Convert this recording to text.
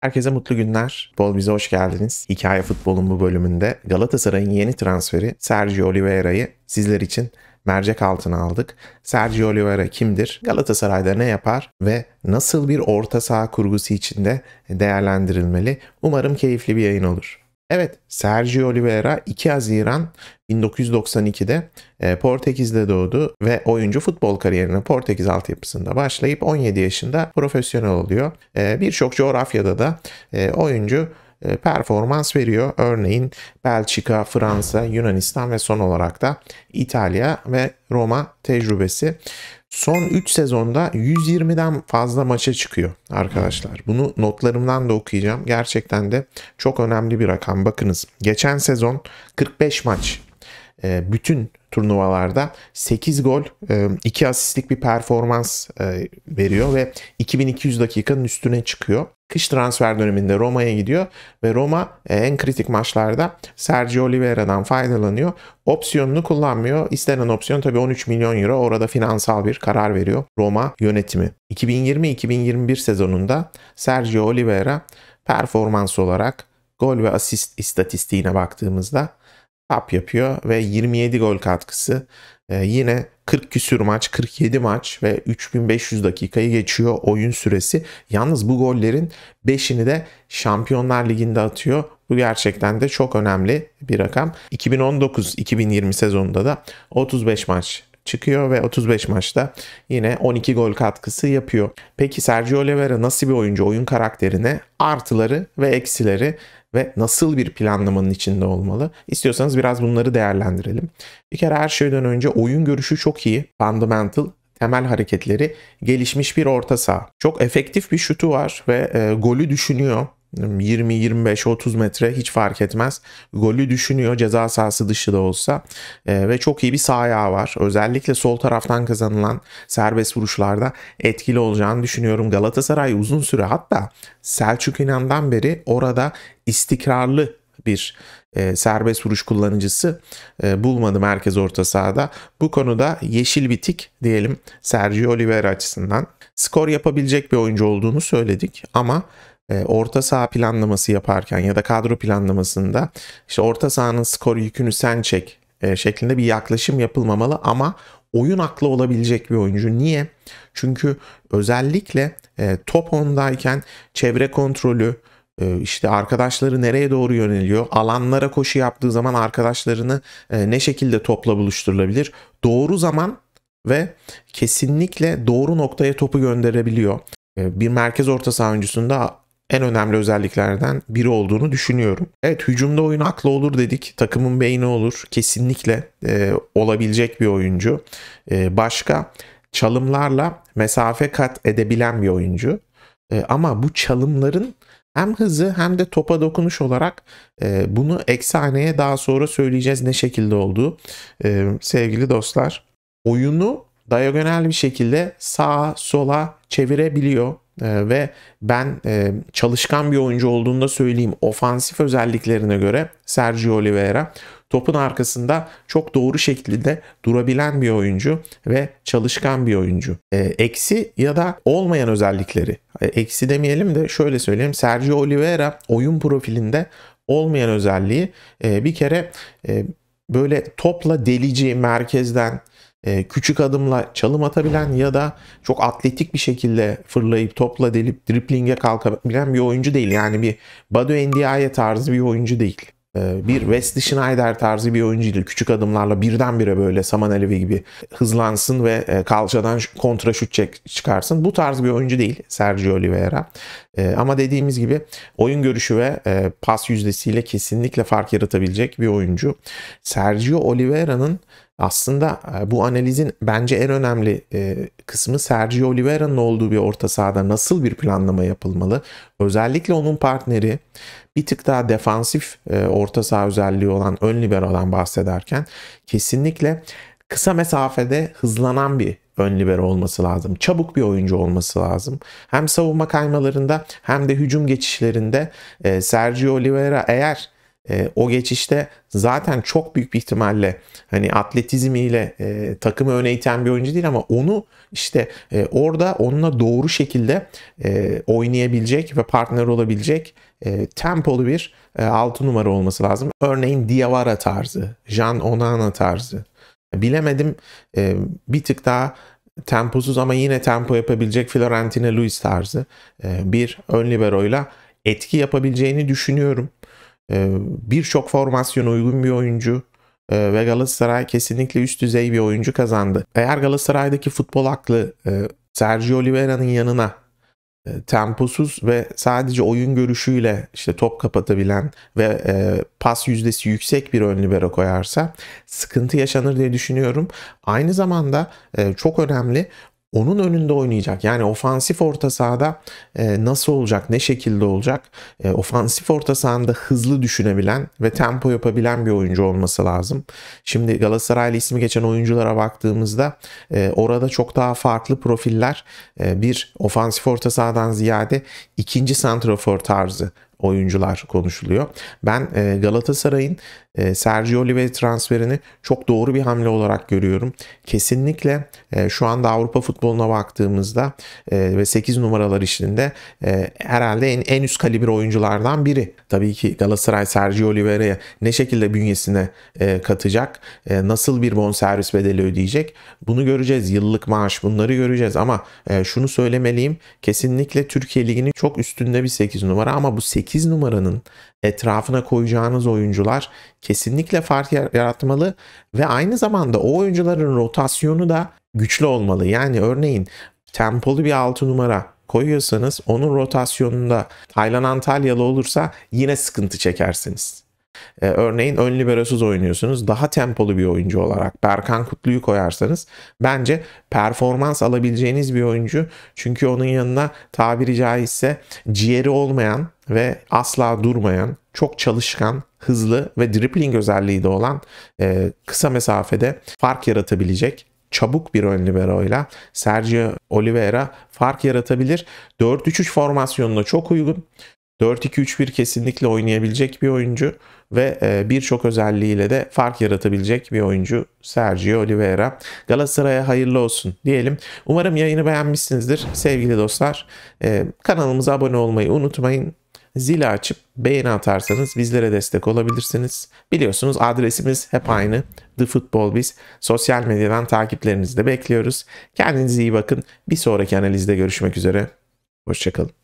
Herkese mutlu günler. Bol bize hoş geldiniz. Hikaye Futbol'un bu bölümünde Galatasaray'ın yeni transferi Sergio Oliveira'yı sizler için mercek altına aldık. Sergio Oliveira kimdir? Galatasaray'da ne yapar ve nasıl bir orta saha kurgusu içinde değerlendirilmeli? Umarım keyifli bir yayın olur. Evet Sergio Oliveira 2 Haziran 1992'de e, Portekiz'de doğdu ve oyuncu futbol kariyerine Portekiz altyapısında başlayıp 17 yaşında profesyonel oluyor. E, birçok coğrafyada da e, oyuncu e, performans veriyor. Örneğin Belçika, Fransa, Yunanistan ve son olarak da İtalya ve Roma tecrübesi. Son 3 sezonda 120'den fazla maça çıkıyor arkadaşlar. Bunu notlarımdan da okuyacağım. Gerçekten de çok önemli bir rakam. Bakınız geçen sezon 45 maç e, bütün turnuvalarda 8 gol, 2 e, asistlik bir performans veriyor ve 2200 dakikanın üstüne çıkıyor kış transfer döneminde Roma'ya gidiyor ve Roma e, en kritik maçlarda Sergio Oliveira'dan faydalanıyor. Opsiyonunu kullanmıyor. İstenen opsiyon tabii 13 milyon euro. Orada finansal bir karar veriyor Roma yönetimi. 2020-2021 sezonunda Sergio Oliveira performans olarak gol ve asist istatistiğine baktığımızda tap yapıyor ve 27 gol katkısı ee, yine 40 küsür maç, 47 maç ve 3500 dakikayı geçiyor oyun süresi. Yalnız bu gollerin 5'ini de Şampiyonlar Ligi'nde atıyor. Bu gerçekten de çok önemli bir rakam. 2019-2020 sezonunda da 35 maç çıkıyor ve 35 maçta yine 12 gol katkısı yapıyor. Peki Sergio Oliveira nasıl bir oyuncu? Oyun karakterine artıları ve eksileri ve nasıl bir planlamanın içinde olmalı? İstiyorsanız biraz bunları değerlendirelim. Bir kere her şeyden önce oyun görüşü çok iyi. Fundamental temel hareketleri gelişmiş bir orta saha. Çok efektif bir şutu var ve e, golü düşünüyor. 20, 25, 30 metre hiç fark etmez. Golü düşünüyor ceza sahası dışı da olsa. E, ve çok iyi bir sağ ayağı var. Özellikle sol taraftan kazanılan serbest vuruşlarda etkili olacağını düşünüyorum. Galatasaray uzun süre hatta Selçuk İnan'dan beri orada istikrarlı bir e, serbest vuruş kullanıcısı e, bulmadı merkez orta sahada. Bu konuda yeşil bitik diyelim Sergio Oliveira açısından. Skor yapabilecek bir oyuncu olduğunu söyledik ama e, orta saha planlaması yaparken ya da kadro planlamasında işte orta sahanın skor yükünü sen çek e, şeklinde bir yaklaşım yapılmamalı ama oyun aklı olabilecek bir oyuncu. Niye? Çünkü özellikle e, top ondayken çevre kontrolü, işte arkadaşları nereye doğru yöneliyor? Alanlara koşu yaptığı zaman arkadaşlarını ne şekilde topla buluşturulabilir? Doğru zaman ve kesinlikle doğru noktaya topu gönderebiliyor. Bir merkez orta saha oyuncusunda en önemli özelliklerden biri olduğunu düşünüyorum. Evet hücumda oyun aklı olur dedik. Takımın beyni olur. Kesinlikle e, olabilecek bir oyuncu. E, başka çalımlarla mesafe kat edebilen bir oyuncu. E, ama bu çalımların hem hızı hem de topa dokunuş olarak e, bunu eksaneye daha sonra söyleyeceğiz ne şekilde olduğu. E, sevgili dostlar oyunu diagonal bir şekilde sağa sola çevirebiliyor. Ee, ve ben e, çalışkan bir oyuncu olduğunda söyleyeyim. Ofansif özelliklerine göre Sergio Oliveira topun arkasında çok doğru şekilde durabilen bir oyuncu ve çalışkan bir oyuncu. Ee, eksi ya da olmayan özellikleri. Ee, eksi demeyelim de şöyle söyleyeyim. Sergio Oliveira oyun profilinde olmayan özelliği e, bir kere e, böyle topla delici merkezden e, küçük adımla çalım atabilen ya da çok atletik bir şekilde fırlayıp topla delip driplinge kalkabilen bir oyuncu değil. Yani bir Badu Ndiaye tarzı bir oyuncu değil. E, bir Wesley Schneider tarzı bir oyuncu değil. Küçük adımlarla birdenbire böyle Saman Alevi gibi hızlansın ve e, kalçadan kontra şut çek, çıkarsın. Bu tarz bir oyuncu değil Sergio Oliveira. Ama dediğimiz gibi oyun görüşü ve pas yüzdesiyle kesinlikle fark yaratabilecek bir oyuncu. Sergio Oliveira'nın aslında e, bu analizin bence en önemli e, kısmı Sergio Oliveira'nın olduğu bir orta sahada nasıl bir planlama yapılmalı? Özellikle onun partneri bir tık daha defansif e, orta saha özelliği olan ön libero'dan bahsederken kesinlikle kısa mesafede hızlanan bir ön libero olması lazım. Çabuk bir oyuncu olması lazım. Hem savunma kaymalarında hem de hücum geçişlerinde Sergio Oliveira eğer e, o geçişte zaten çok büyük bir ihtimalle hani atletizmiyle e, takımı öne iten bir oyuncu değil ama onu işte e, orada onunla doğru şekilde e, oynayabilecek ve partner olabilecek e, tempolu bir e, 6 numara olması lazım. Örneğin Diawara tarzı, Jan Onana tarzı. Bilemedim e, bir tık daha temposuz ama yine tempo yapabilecek Florentine Luis tarzı e, bir ön liberoyla etki yapabileceğini düşünüyorum. Ee, birçok formasyona uygun bir oyuncu ee, ve Galatasaray kesinlikle üst düzey bir oyuncu kazandı. Eğer Galatasaray'daki futbol aklı e, Sergio Oliveira'nın yanına e, temposuz ve sadece oyun görüşüyle işte top kapatabilen ve e, pas yüzdesi yüksek bir ön libero koyarsa sıkıntı yaşanır diye düşünüyorum. Aynı zamanda çok önemli onun önünde oynayacak. Yani ofansif orta sahada e, nasıl olacak, ne şekilde olacak? E, ofansif orta sahanda hızlı düşünebilen ve tempo yapabilen bir oyuncu olması lazım. Şimdi Galatasaraylı ismi geçen oyunculara baktığımızda e, orada çok daha farklı profiller e, bir ofansif orta sahadan ziyade ikinci santrafor tarzı oyuncular konuşuluyor. Ben e, Galatasaray'ın e, Sergio Oliveira transferini çok doğru bir hamle olarak görüyorum. Kesinlikle e, şu anda Avrupa futboluna baktığımızda ve 8 numaralar içinde herhalde en, en üst kalibre oyunculardan biri. Tabii ki Galatasaray Sergio Oliveira'ya ne şekilde bünyesine katacak, nasıl bir bonservis bedeli ödeyecek bunu göreceğiz. Yıllık maaş bunları göreceğiz ama şunu söylemeliyim kesinlikle Türkiye Ligi'nin çok üstünde bir 8 numara ama bu 8 8 numaranın etrafına koyacağınız oyuncular kesinlikle fark yaratmalı ve aynı zamanda o oyuncuların rotasyonu da güçlü olmalı. Yani örneğin tempolu bir 6 numara koyuyorsanız onun rotasyonunda Taylan Antalyalı olursa yine sıkıntı çekersiniz. E, örneğin ön liberosuz oynuyorsunuz. Daha tempolu bir oyuncu olarak Berkan Kutlu'yu koyarsanız bence performans alabileceğiniz bir oyuncu. Çünkü onun yanına tabiri caizse ciğeri olmayan ve asla durmayan, çok çalışkan, hızlı ve dribbling özelliği de olan e, kısa mesafede fark yaratabilecek çabuk bir ön libero ile Sergio Oliveira fark yaratabilir. 4-3-3 formasyonuna çok uygun. 4-2-3-1 kesinlikle oynayabilecek bir oyuncu ve e, birçok özelliğiyle de fark yaratabilecek bir oyuncu Sergio Oliveira. Galatasaray'a hayırlı olsun diyelim. Umarım yayını beğenmişsinizdir sevgili dostlar. E, kanalımıza abone olmayı unutmayın. Zili açıp beğeni atarsanız bizlere destek olabilirsiniz. Biliyorsunuz adresimiz hep aynı. The Football Biz. Sosyal medyadan takiplerinizi de bekliyoruz. Kendinize iyi bakın. Bir sonraki analizde görüşmek üzere. Hoşçakalın.